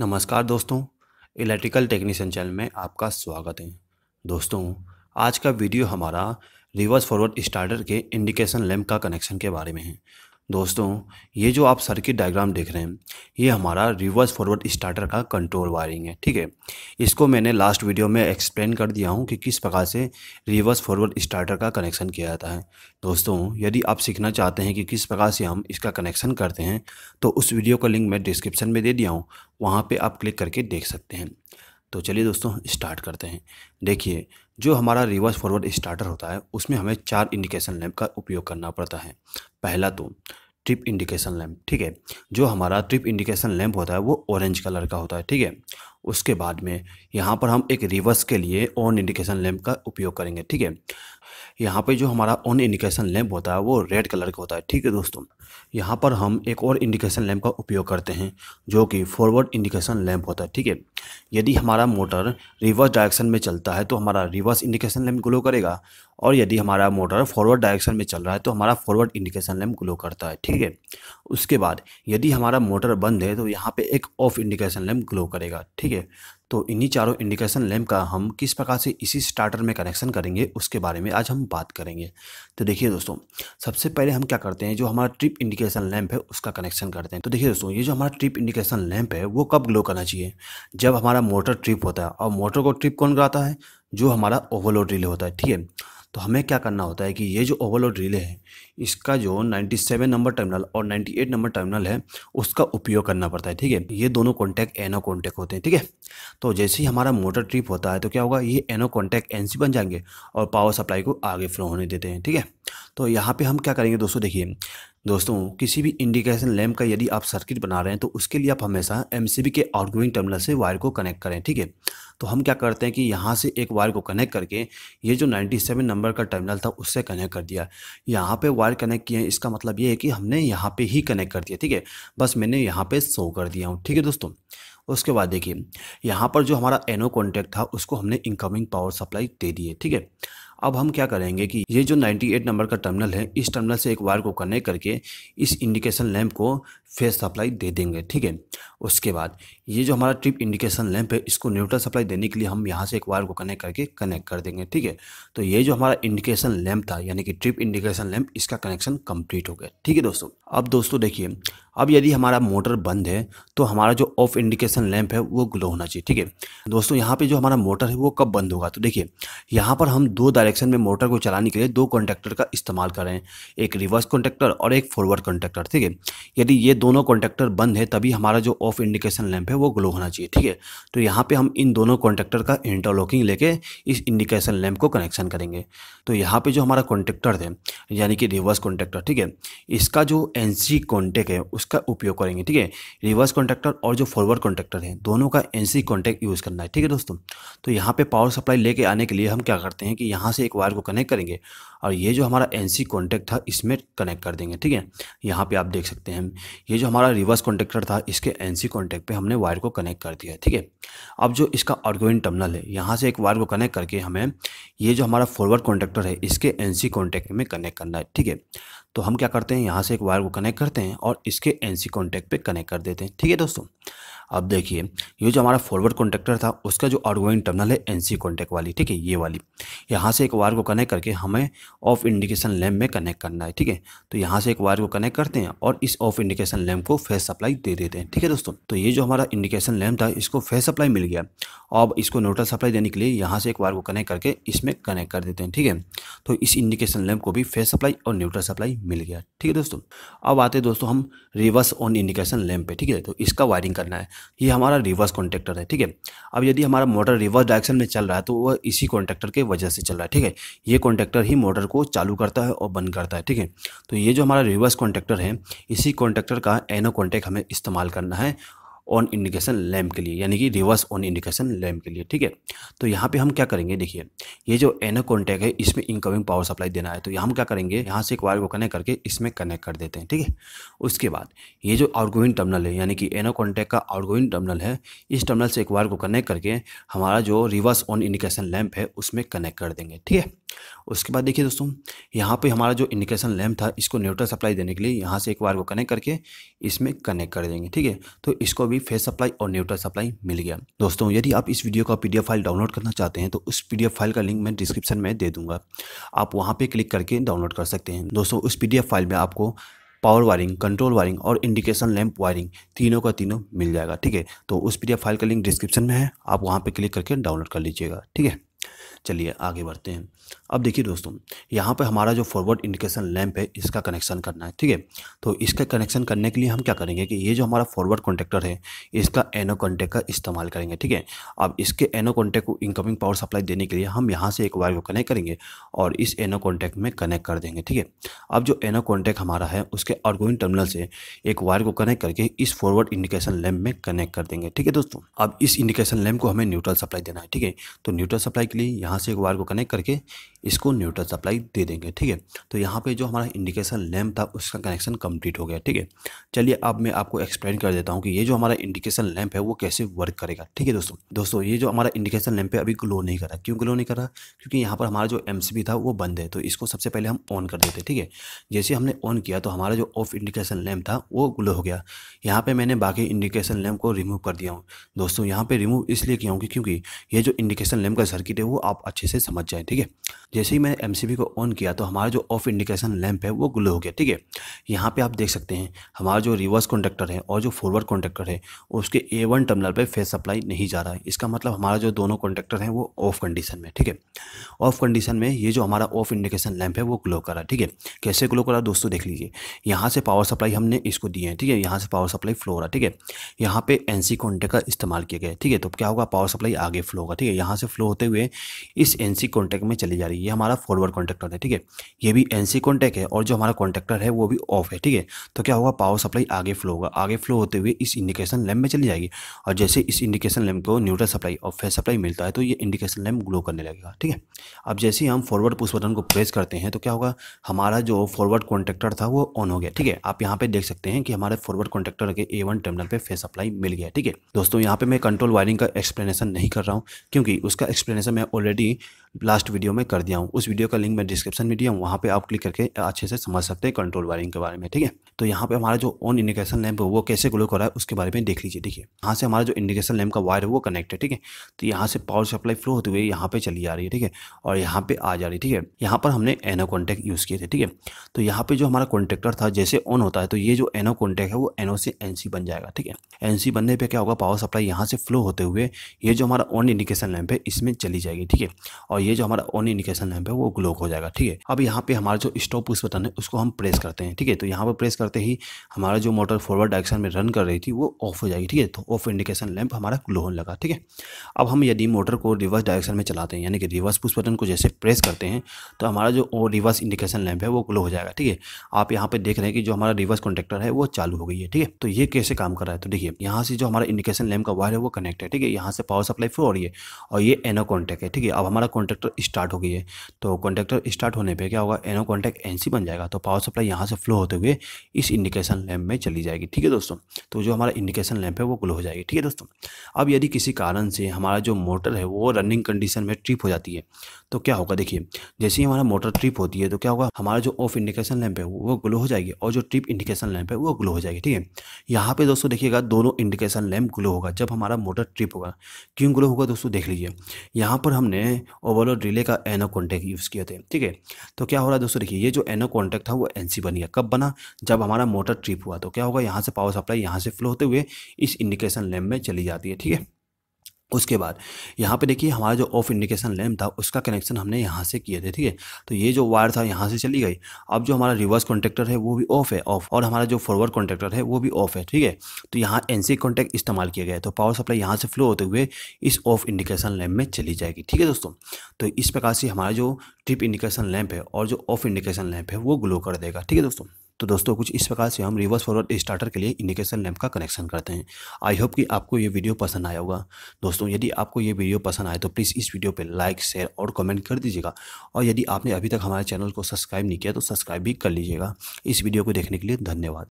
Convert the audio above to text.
नमस्कार दोस्तों electrical technician channel में आपका स्वागत है दोस्तों आज का वीडियो हमारा रिवर्स फॉरवर्ड स्टार्टर के इंडिकेशन लैम्प का कनेक्शन के बारे में है दोस्तों ये जो आप सर्किट डायग्राम देख रहे हैं ये हमारा रिवर्स फॉरवर्ड स्टार्टर का कंट्रोल वायरिंग है ठीक है इसको मैंने लास्ट वीडियो में एक्सप्लेन कर दिया हूँ कि किस प्रकार से रिवर्स फॉरवर्ड स्टार्टर का कनेक्शन किया जाता है दोस्तों यदि आप सीखना चाहते हैं कि किस प्रकार से हम इसका कनेक्शन करते हैं तो उस वीडियो का लिंक मैं डिस्क्रिप्शन में दे दिया हूँ वहाँ पर आप क्लिक करके देख सकते हैं तो चलिए दोस्तों स्टार्ट करते हैं देखिए जो हमारा रिवर्स फॉरवर्ड स्टार्टर होता है उसमें हमें चार इंडिकेशन लैम्प का उपयोग करना पड़ता है पहला तो ट्रिप इंडिकेशन लैम्प ठीक है जो हमारा ट्रिप इंडिकेशन लैम्प होता है वो ऑरेंज कलर का होता है ठीक है उसके बाद में यहाँ पर हम एक रिवर्स के लिए ऑन इंडिकेशन लैम्प का उपयोग करेंगे ठीक है यहाँ पे जो हमारा ऑन इंडिकेशन लैंप होता है वो रेड कलर का होता है ठीक है दोस्तों यहाँ पर हम एक और इंडिकेशन लैंप का उपयोग करते हैं जो कि फॉरवर्ड इंडिकेशन लैंप होता है ठीक है यदि हमारा मोटर रिवर्स डायरेक्शन में चलता है तो हमारा रिवर्स इंडिकेशन लैंप ग्लो करेगा और यदि हमारा मोटर फॉरवर्ड डायरेक्शन में चल रहा है तो हमारा फॉरवर्ड इंडिकेशन लैम्प ग्लो करता है ठीक है उसके बाद यदि हमारा मोटर बंद है तो यहाँ पे एक ऑफ इंडिकेशन लैम्प ग्लो करेगा ठीक है तो इन्हीं चारों इंडिकेशन लैम्प का हम किस प्रकार से इसी स्टार्टर में कनेक्शन करेंगे उसके बारे में आज हम बात करेंगे तो देखिए दोस्तों सबसे पहले हम क्या करते हैं जो हमारा ट्रिप इंडिकेशन लैम्प है उसका कनेक्शन करते हैं तो देखिए दोस्तों ये जो हमारा ट्रिप इंडिकेशन लैम्प है वो कब ग्लो करना चाहिए जब हमारा मोटर ट्रिप होता है और मोटर को ट्रिप कौन कराता है जो हमारा ओवरलोड रिले होता है ठीक है तो हमें क्या करना होता है कि ये जो ओवरलोड रिले है इसका जो 97 नंबर टर्मिनल और 98 नंबर टर्मिनल है उसका उपयोग करना पड़ता है ठीक है ये दोनों कॉन्टैक्ट एनो कॉन्टैक्ट होते हैं ठीक है तो जैसे ही हमारा मोटर ट्रिप होता है तो क्या होगा ये एनो कॉन्टैक्ट एन बन जाएंगे और पावर सप्लाई को आगे फ्लो होने देते हैं ठीक है तो यहाँ पर हम क्या करेंगे दोस्तों देखिए दोस्तों किसी भी इंडिकेशन लैम्प का यदि आप सर्किट बना रहे हैं तो उसके लिए आप हमेशा एम के आउटगोइंग टर्मिनल से वायर को कनेक्ट करें ठीक है तो हम क्या करते हैं कि यहाँ से एक वायर को कनेक्ट करके ये जो 97 नंबर का टर्मिनल था उससे कनेक्ट कर दिया यहाँ पे वायर कनेक्ट किए हैं इसका मतलब ये है कि हमने यहाँ पे ही कनेक्ट कर दिया ठीक है बस मैंने यहाँ पे शो कर दिया हूँ ठीक है दोस्तों उसके बाद देखिए यहाँ पर जो हमारा एनो कॉन्टैक्ट था उसको हमने इनकमिंग पावर सप्लाई दे दिए ठीक है अब हम क्या करेंगे कि ये जो 98 नंबर का टर्मिनल है इस टर्मिनल से एक वायर को कनेक्ट करके इस इंडिकेशन लैंप को फेस सप्लाई दे देंगे ठीक है उसके बाद ये जो हमारा ट्रिप इंडिकेशन लैंप है इसको न्यूट्रल सप्लाई देने के लिए हम यहाँ से एक वायर को कनेक्ट करके कनेक्ट कर देंगे ठीक है तो ये जो हमारा इंडिकेशन लैंप था यानी कि ट्रिप इंडिकेशन लैंप इसका कनेक्शन कंप्लीट हो गया ठीक है दोस्तों अब दोस्तों देखिए अब यदि हमारा मोटर बंद है तो हमारा जो ऑफ इंडिकेशन लैंप है वो ग्लो होना चाहिए ठीक है दोस्तों यहाँ पे जो हमारा मोटर है वो कब बंद होगा तो देखिए यहाँ पर हम दो डायरेक्शन में मोटर को चलाने के लिए दो कॉन्टेक्टर का इस्तेमाल कर रहे हैं एक रिवर्स कॉन्टेक्टर और एक फॉरवर्ड कॉन्टेक्टर ठीक है यदि ये दोनों कॉन्टेक्टर बंद है तभी हमारा जो ऑफ इंडिकेशन लैंप है वो ग्लो होना चाहिए ठीक है तो यहाँ पे हम इन दोनों कॉन्टेक्टर का इंटरलॉकिंग लेके इस इंडिकेशन लैंप को कनेक्शन करेंगे तो यहाँ पे जो हमारा कॉन्टेक्टर है यानी कि रिवर्स कॉन्टेक्टर ठीक है इसका जो एन सी कॉन्टेक्ट है उसका उपयोग करेंगे ठीक है रिवर्स कॉन्टेक्टर और जो फॉरवर्ड कॉन्टेक्टर है दोनों का एन सी कॉन्टेक्ट यूज़ करना है ठीक है दोस्तों तो यहाँ पर पावर सप्लाई लेके आने के लिए हम क्या करते हैं कि यहाँ से एक वायर को कनेक्ट करेंगे और ये जो हमारा एन सी कॉन्टेक्ट था इसमें कनेक्ट कर देंगे ठीक है यहाँ पर आप देख सकते हैं ये ये जो हमारा रिवर्स कॉन्टेक्टर था इसके एन सी कॉन्टेक्ट पर हमने वायर को कनेक्ट कर दिया ठीक है अब जो इसका आउटगोइंग टर्मिनल है यहाँ से एक वायर को कनेक्ट करके हमें ये जो हमारा फॉरवर्ड कॉन्टेक्टर है इसके एन सी कॉन्टेक्ट में कनेक्ट करना है ठीक है तो हम क्या करते हैं यहाँ से एक वायर को कनेक्ट करते हैं और इसके एन सी कॉन्टैक्ट पर कनेक्ट कर देते हैं ठीक है दोस्तों अब देखिए ये जो हमारा फॉरवर्ड कॉन्टेक्टर था उसका जो आउटगोइंग टर्मिनल है एन सी कॉन्टैक्ट वाली ठीक है ये वाली यहाँ से एक वायर को कनेक्ट करके हमें ऑफ इंडिकेशन लैम्प में कनेक्ट करना है ठीक है तो यहाँ से एक वायर को कनेक्ट करते हैं और इस ऑफ इंडिकेशन लैम्प को फेस सप्लाई दे देते हैं ठीक है दोस्तों तो ये जो हमारा इंडिकेशन लैम्प था इसको फेस सप्लाई मिल गया अब इसको न्यूट्रल सप्लाई देने के लिए यहाँ से एक वायर को कनेक्ट करके इसमें कनेक्ट कर देते हैं ठीक है तो इस इंडिकेशन लैम्प को भी फेस सप्लाई और न्यूट्रल सप्लाई मिल गया ठीक है दोस्तों अब आते हैं दोस्तों हम रिवर्स ऑन इंडिकेशन लैम्प पे ठीक है तो इसका वायरिंग करना है ये हमारा रिवर्स कॉन्टेक्टर है ठीक है अब यदि हमारा मोटर रिवर्स डायरेक्शन में चल रहा है तो वह इसी कॉन्टेक्टर की वजह से चल रहा है ठीक है ये कॉन्टेक्टर ही मोटर को चालू करता है और बंद करता है ठीक है तो ये जो हमारा रिवर्स कॉन्टेक्टर है इसी कॉन्टेक्टर का एनो कॉन्टेक्ट हमें इस्तेमाल करना है ऑन इंडिकेशन लैम्प के लिए यानी कि रिवर्स ऑन इंडिकेशन लैम्प के लिए ठीक है तो यहाँ पे हम क्या करेंगे देखिए ये जो एनो कॉन्टैक्ट है इसमें इनकमिंग पावर सप्लाई देना है तो यहाँ हम क्या करेंगे यहाँ से एक वायर को कनेक्ट करके इसमें कनेक्ट कर देते हैं ठीक है उसके बाद ये जो आउटगोइंग टर्मिनल है यानी कि एनो कॉन्टैक्ट का आउटगोइंग टर्मिनल है इस टर्मिनल से एक वायर को कनेक्ट करके हमारा जो रिवर्स ऑन इंडिकेशन लैम्प है उसमें कनेक्ट कर देंगे ठीक है उसके बाद देखिए दोस्तों यहाँ पे हमारा जो इंडिकेशन लैम्प था इसको न्यूट्रल सप्लाई देने के लिए यहाँ से एक वायर को कनेक्ट करके इसमें कनेक्ट कर देंगे ठीक है तो इसको भी फेस सप्लाई और न्यूट्रल सप्लाई मिल गया दोस्तों यदि आप इस वीडियो का पी फाइल डाउनलोड करना चाहते हैं तो उस पी फाइल का लिंक मैं डिस्क्रिप्शन में दे दूंगा आप वहाँ पर क्लिक करके डाउनलोड कर सकते हैं दोस्तों उस पी फाइल में आपको पावर वायरिंग कंट्रोल वायरिंग और इंडिकेशन लैंप वायरिंग तीनों का तीनों मिल जाएगा ठीक है तो उस पी फाइल का लिंक डिस्क्रिप्शन में है आप वहाँ पर क्लिक करके डाउनलोड कर लीजिएगा ठीक है चलिए आगे बढ़ते हैं अब देखिए दोस्तों यहाँ पर हमारा जो फॉरवर्ड इंडिकेशन लैंप है इसका कनेक्शन करना है ठीक है तो इसका कनेक्शन करने के लिए हम क्या करेंगे कि ये जो हमारा फॉरवर्ड कॉन्टेक्टर है इसका एनो कॉन्टेक्ट का इस्तेमाल करेंगे ठीक है अब इसके एनो कॉन्टेक्ट को इनकमिंग पावर सप्लाई देने के लिए हम यहाँ से एक वायर को कनेक्ट करेंगे और इस एनो कॉन्टेक्ट में कनेक्ट कर देंगे ठीक है अब जो एनो कॉन्टेक्ट हमारा है उसके आउटगोइंग टर्मिनल से एक वायर को कनेक्ट करके इस फॉरवर्ड इंडिकेशन लैम्प में कनेक्ट कर देंगे ठीक है दोस्तों अब इस इंडिकेशन लैम्प को हमें न्यूट्रल सप्लाई देना है ठीक है तो न्यूट्रल सप्लाई के लिए यहाँ यहाँ से एक वायर को कनेक्ट करके इसको न्यूट्रल सप्लाई दे देंगे ठीक है तो यहाँ पे जो हमारा इंडिकेशन लैम्प था उसका कनेक्शन कंप्लीट हो गया ठीक है चलिए अब मैं आपको एक्सप्लेन कर देता हूँ कि ये जो हमारा इंडिकेशन लैम्प है वो कैसे वर्क करेगा ठीक है दोस्तों दोस्तों ये जो हमारा इंडिकेशन लैम्प है अभी ग्लो नहीं कर रहा क्यों ग्लो नहीं कर रहा क्योंकि यहाँ पर हमारा जो एम था वो बंद है तो इसको सबसे पहले हम ऑन कर देते ठीक है जैसे हमने ऑन किया तो हमारा जो ऑफ इंडिकेशन लैम्प था वो ग्लो हो गया यहाँ पर मैंने बाकी इंडिकेशन लैम्प को रिमूव कर दिया हूँ दोस्तों यहाँ पर रिमूव इसलिए किया हूँ क्योंकि ये जो इंडिकेशन लैम्प का सर्किट है वो आप अच्छे से समझ जाए ठीक है जैसे ही मैंने एम को ऑन किया तो हमारा जो ऑफ इंडिकेशन लैंप है वो ग्लो हो गया ठीक है यहाँ पे आप देख सकते हैं हमारा जो रिवर्स कॉन्डक्टर है और जो फॉरवर्ड कॉन्डक्टर है उसके ए वन टर्मिनल पर फेस सप्लाई नहीं जा रहा है इसका मतलब हमारा जो दोनों कॉन्डक्टर हैं वो ऑफ कंडीशन में ठीक है ऑफ कंडीशन में ये जो हमारा ऑफ इंडिकेशन लैंप है वो ग्लो कर रहा है ठीक है कैसे ग्लो कर रहा है दोस्तों देख लीजिए यहाँ से पावर सप्लाई हमने इसको दिए हैं ठीक है यहाँ से पावर सप्लाई फ्लो हो रहा है ठीक है यहाँ पे एन सी का इस्तेमाल किया गया ठीक है तो क्या होगा पावर सप्लाई आगे फ्लो होगा ठीक है यहाँ से फ्लो होते हुए इस एन सी में चली जा रही है ये हमारा फॉरवर्ड कॉन्टेक्टर है ठीक है ये भी एन सी कॉन्टैक्ट है और जो हमारा कॉन्टेक्टर है वो भी ऑफ है ठीक है तो क्या होगा पावर सप्लाई आगे फ्लो होगा आगे फ्लो होते हुए इस इंडिकेशन लैम्प में चली जाएगी और जैसे इस इंडिकेशन लैम्प को न्यूट्रल सप्लाई और फेस सप्लाई मिलता है तो ये इंडिकेशन लैम्प ग्लो करने लगेगा ठीक है अब जैसे ही हम फॉरवर्ड पुश बटन को प्रेस करते हैं तो क्या होगा हमारा जो फॉरवर्ड कॉन्टेक्टर था वो ऑन हो गया ठीक है आप यहाँ पे देख सकते हैं कि हमारे फॉरवर्ड कॉन्टेक्टर के ए वन टर्मिनल पे फेस सप्लाई मिल गया ठीक है दोस्तों यहाँ पे मैं कंट्रोल वायरिंग का एक्सप्लेनेशन नहीं कर रहा हूँ क्योंकि उसका एक्सप्लेनेशन मैं ऑलरेडी लास्ट वीडियो में कर दिया हूँ उस वीडियो का लिंक मैं डिस्क्रिप्शन में दिया हूँ वहाँ पर आप क्लिक करके अच्छे से समझ सकते हैं कंट्रोल वायरिंग के बारे में ठीक है तो यहाँ पर हमारा जो ऑन इंडिकेशन लैम्प है वो कैसे ग्लो कर रहा है उसके बारे में देख लीजिए ठीक है यहाँ से हमारा जो इंडिकेशन लैम्प का वायर है वो कनेक्ट है ठीक है तो यहाँ से पावर सप्लाई फ्लो होते हुए यहाँ पर चली आ रही है ठीक है और यहाँ पर आ जा रही है ठीक है यहाँ पर हमने एनो कॉन्टैक्ट यूज़ किए थे ठीक है तो यहाँ पर जो हमारा कॉन्टेक्टर था जैसे ऑन होता है तो ये जो एनो कॉन्टैक्ट है वो एनो से एन बन जाएगा ठीक है एन बनने पर क्या होगा पावर सप्लाई यहाँ से फ्लो होते हुए ये जो हमारा ऑन इंडिकेशन लैम्प है इसमें चली जाएगी ठीक है और ये जो हमारा ऑन इंडिकेशन लैम्प है वो ग्लो हो जाएगा ठीक है अब यहाँ पे हमारा जो स्टॉप उस बटन है उसको हम प्रेस करते हैं ठीक है तो यहाँ पर प्रेस करते ही हमारा जो मोटर फॉरवर्ड डायरेक्शन में रन कर रही थी वो ऑफ हो जाएगी ठीक है तो ऑफ इंडिकेशन लैम्प हमारा ग्लो होने लगा ठीक है अब हम यदि मोटर को रिवर्स डायरेक्शन में चलाते हैं यानी कि रिवर्स पुश बटन को जैसे प्रेस करते हैं तो हमारा जो रिवर्स इंडिकेशन लैम्प है वो ग्लो हो जाएगा ठीक है आप यहाँ पे देख रहे हैं कि जो हमारा रिवर्स कॉन्टेक्टर है वो चालू हो गई है ठीक है तो ये कैसे काम कर रहा है तो देखिए यहाँ से जो हमारा इंडिकेशन लैम्प का वायर है वो कनेक्ट है ठीक है यहाँ से पावर सप्लाई फ्लो हो रही है और ये एनो कॉन्टेक्ट है ठीक है अब हमारा कॉन्टेक्ट कॉन्ट्रैक्टर स्टार्ट हो गई है तो कॉन्टेक्टर स्टार्ट होने पे क्या होगा एनो कॉन्टैक्ट एन बन जाएगा तो पावर सप्लाई यहाँ से फ्लो होते हुए इस इंडिकेशन लैम्प में चली जाएगी ठीक है दोस्तों तो जो हमारा इंडिकेशन लैम्प है वो ग्लो हो जाएगी ठीक है दोस्तों अब यदि किसी कारण से हमारा जो मोटर है वो रनिंग कंडीशन में ट्रिप हो जाती है तो क्या होगा देखिए जैसे ही हमारा मोटर ट्रिप होती है तो क्या होगा हमारा जो ऑफ इंडिकेशन लैम्प है वो ग्लो हो जाएगी और जो ट्रिप इंडिकेशन लैम्प है वो ग्लो हो जाएगी ठीक है यहाँ पे दोस्तों देखिएगा दोनों इंडिकेशन लैम्प ग्लो होगा जब हमारा मोटर ट्रिप होगा क्यों ग्लो होगा दोस्तों देख लीजिए यहाँ पर हमने ओवर और रिले का एनो कॉन्टैक्ट यूज़ किए थे ठीक है तो क्या हो रहा है दोस्तों देखिए ये जो एनो कॉन्टैक्ट था वो एन बन गया कब बना जब हमारा मोटर ट्रिप हुआ तो क्या होगा यहाँ से पावर सप्लाई यहाँ से फ्लो होते हुए इस इंडिकेशन लैम्प में चली जाती है ठीक है उसके बाद यहाँ पे देखिए हमारा जो ऑफ इंडिकेशन लैम्प था उसका कनेक्शन हमने यहाँ से किया थे ठीक है तो ये जो वायर था यहाँ से चली गई अब जो हमारा रिवर्स कॉन्टेक्टर है वो भी ऑफ है ऑफ और हमारा जो फॉरवर्ड कॉन्टेक्टर है वो भी ऑफ है ठीक है तो यहाँ एन सी इस्तेमाल किया गया तो पावर सप्लाई यहाँ से फ्लो होते हुए इस ऑफ इंडिकेशन लैम्प में चली जाएगी ठीक है दोस्तों तो इस प्रकार से हमारा जो ट्रिप इंडिकेशन लैम्प है और जो ऑफ इंडिकेशन लैम्प है वो ग्लो कर देगा ठीक है दोस्तों तो दोस्तों कुछ इस प्रकार से हम रिवर्स फॉरवर्ड स्टार्टर के लिए इंडिकेशन लैंप का कनेक्शन करते हैं आई होप कि आपको ये वीडियो पसंद आया होगा दोस्तों यदि आपको ये वीडियो पसंद आए तो प्लीज़ इस वीडियो पर लाइक शेयर और कमेंट कर दीजिएगा और यदि आपने अभी तक हमारे चैनल को सब्सक्राइब नहीं किया तो सब्सक्राइब भी कर लीजिएगा इस वीडियो को देखने के लिए धन्यवाद